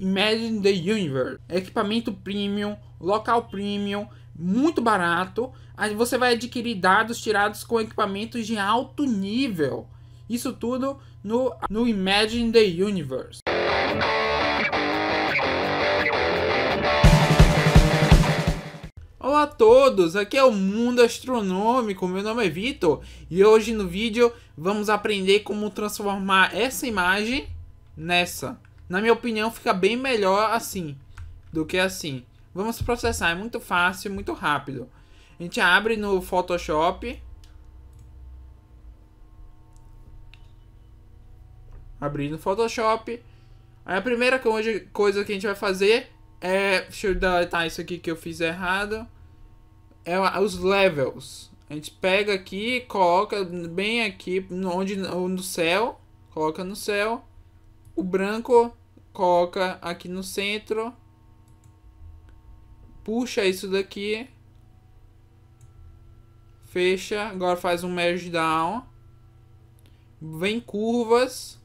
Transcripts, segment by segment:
Imagine the Universe. Equipamento premium, local premium, muito barato. Aí você vai adquirir dados tirados com equipamentos de alto nível. Isso tudo no, no Imagine the Universe. Olá a todos, aqui é o Mundo Astronômico, meu nome é Vitor e hoje no vídeo vamos aprender como transformar essa imagem nessa. Na minha opinião, fica bem melhor assim do que assim. Vamos processar, é muito fácil, muito rápido. A gente abre no Photoshop. Abrir no Photoshop. Aí a primeira coisa que a gente vai fazer é... Deixa eu deletar isso aqui que eu fiz errado. É os levels. A gente pega aqui, coloca bem aqui, onde no céu. Coloca no céu. O branco coloca aqui no centro, puxa isso daqui, fecha, agora faz um merge down, vem curvas,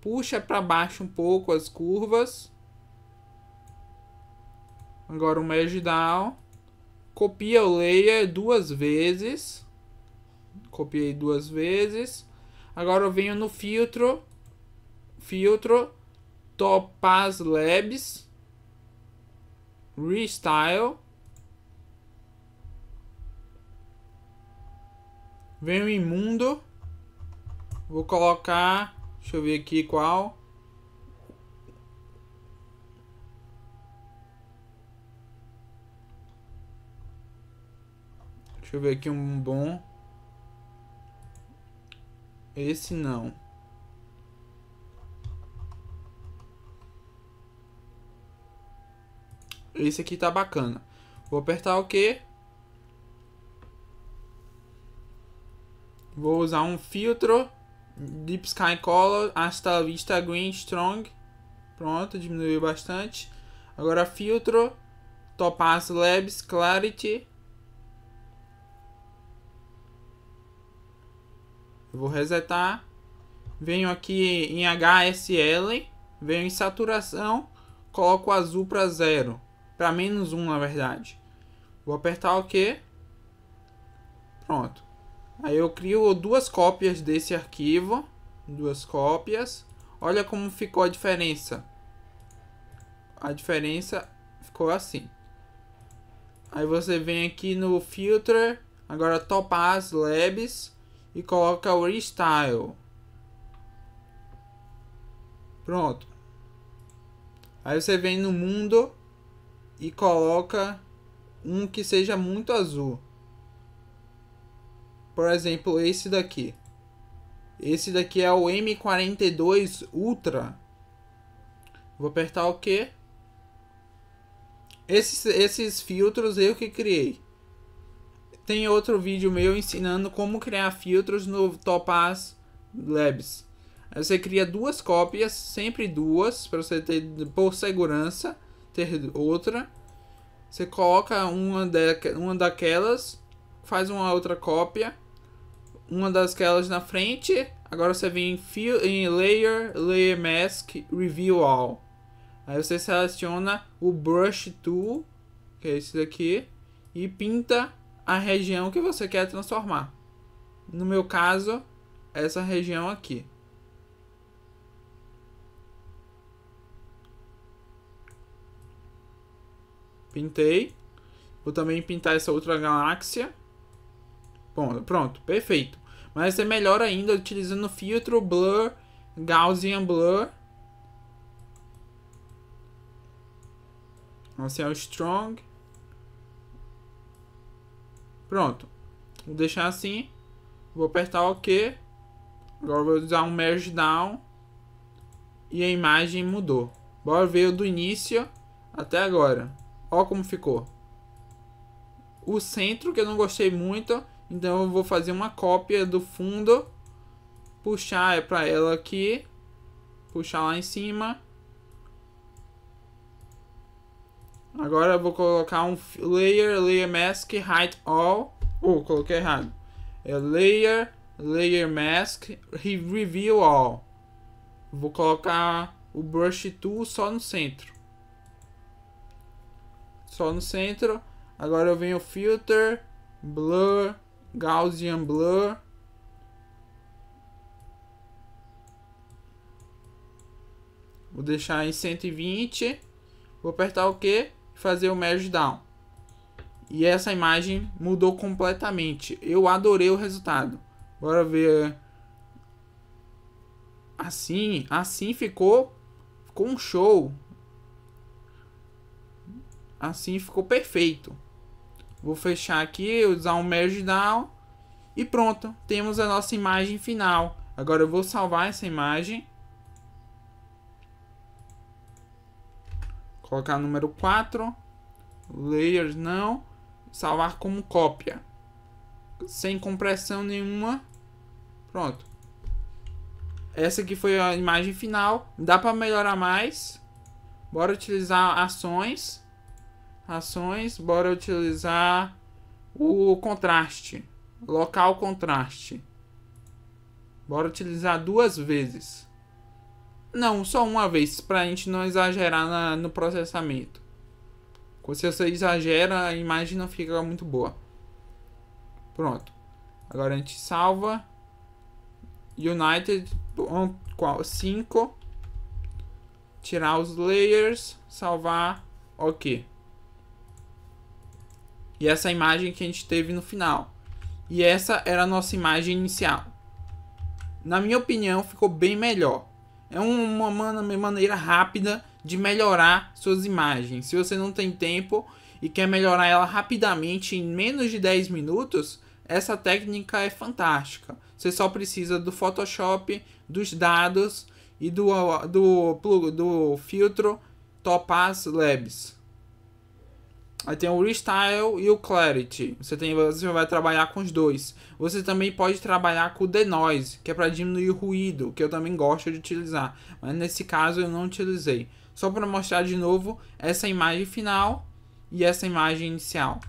puxa para baixo um pouco as curvas, agora um merge down, copia o layer duas vezes, copiei duas vezes, agora eu venho no filtro, filtro, Topaz Labs, Restyle, Vem o Imundo, vou colocar, deixa eu ver aqui qual. Deixa eu ver aqui um bom. Esse não. Esse aqui tá bacana. Vou apertar OK. Vou usar um filtro. Deep Sky Color. Hasta Vista Green Strong. Pronto, diminuiu bastante. Agora filtro. Topaz Labs Clarity. Vou resetar. Venho aqui em HSL. Venho em saturação. Coloco azul para zero. Para menos 1, na verdade. Vou apertar OK. Pronto. Aí eu crio duas cópias desse arquivo. Duas cópias. Olha como ficou a diferença. A diferença ficou assim. Aí você vem aqui no Filter. Agora Topaz Labs. E coloca o Restyle. Pronto. Aí você vem no mundo e coloca um que seja muito azul. Por exemplo, esse daqui. Esse daqui é o M42 Ultra. Vou apertar OK. Esses, esses filtros eu que criei. Tem outro vídeo meu ensinando como criar filtros no Topaz Labs. Você cria duas cópias, sempre duas, para você ter por segurança ter outra. Você coloca uma, de, uma daquelas, faz uma outra cópia, uma dasquelas na frente. Agora você vem em, fill, em Layer, Layer Mask, Review All. Aí você seleciona o Brush Tool, que é esse daqui, e pinta a região que você quer transformar. No meu caso, essa região aqui. Pintei. Vou também pintar essa outra galáxia. Bom, pronto, perfeito. Mas é melhor ainda utilizando o filtro Blur, Gaussian Blur. Vamos ser é o Strong. Pronto. Vou deixar assim. Vou apertar OK. Agora vou usar um Merge Down. E a imagem mudou. Bora ver do início até agora. Ó como ficou. O centro, que eu não gostei muito. Então eu vou fazer uma cópia do fundo. Puxar é para ela aqui. Puxar lá em cima. Agora eu vou colocar um layer, layer mask, height all. Oh, coloquei errado. É layer, layer mask, reveal all. Vou colocar o brush tool só no centro só no centro. Agora eu venho filter, blur, Gaussian blur. Vou deixar em 120. Vou apertar o que? Fazer o merge down. E essa imagem mudou completamente. Eu adorei o resultado. Bora ver. Assim, assim ficou, ficou um show. Assim ficou perfeito. Vou fechar aqui, usar um Merge Down. E pronto, temos a nossa imagem final. Agora eu vou salvar essa imagem. Colocar número 4. Layers não. Salvar como cópia. Sem compressão nenhuma. Pronto. Essa aqui foi a imagem final. Dá para melhorar mais. Bora utilizar ações ações, bora utilizar o contraste, local contraste. Bora utilizar duas vezes. Não, só uma vez, para a gente não exagerar na, no processamento. se você exagera, a imagem não fica muito boa. Pronto. Agora a gente salva. United 5. Tirar os layers. Salvar. Ok. E essa imagem que a gente teve no final. E essa era a nossa imagem inicial. Na minha opinião, ficou bem melhor. É uma maneira rápida de melhorar suas imagens. Se você não tem tempo e quer melhorar ela rapidamente em menos de 10 minutos, essa técnica é fantástica. Você só precisa do Photoshop, dos dados e do, do, do filtro Topaz Labs. Aí tem o Restyle e o Clarity. Você, tem, você vai trabalhar com os dois. Você também pode trabalhar com o Denoise, que é para diminuir o ruído, que eu também gosto de utilizar. Mas nesse caso eu não utilizei. Só para mostrar de novo essa imagem final e essa imagem inicial.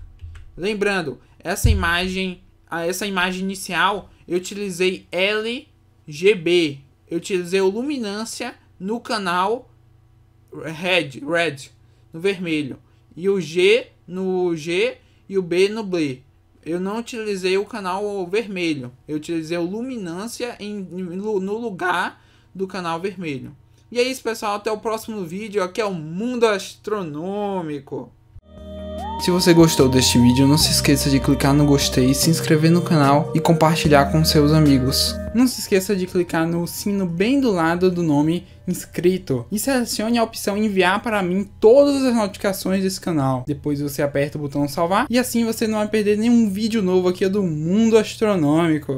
Lembrando, essa imagem, essa imagem inicial eu utilizei LGB. Eu utilizei o luminância no canal red, red, no vermelho e o G no G e o B no B. Eu não utilizei o canal vermelho, eu utilizei o luminância em, no, no lugar do canal vermelho. E é isso, pessoal. Até o próximo vídeo. Aqui é o Mundo Astronômico. Se você gostou deste vídeo, não se esqueça de clicar no gostei, se inscrever no canal e compartilhar com seus amigos. Não se esqueça de clicar no sino bem do lado do nome inscrito e selecione a opção enviar para mim todas as notificações desse canal. Depois você aperta o botão salvar e assim você não vai perder nenhum vídeo novo aqui do Mundo Astronômico.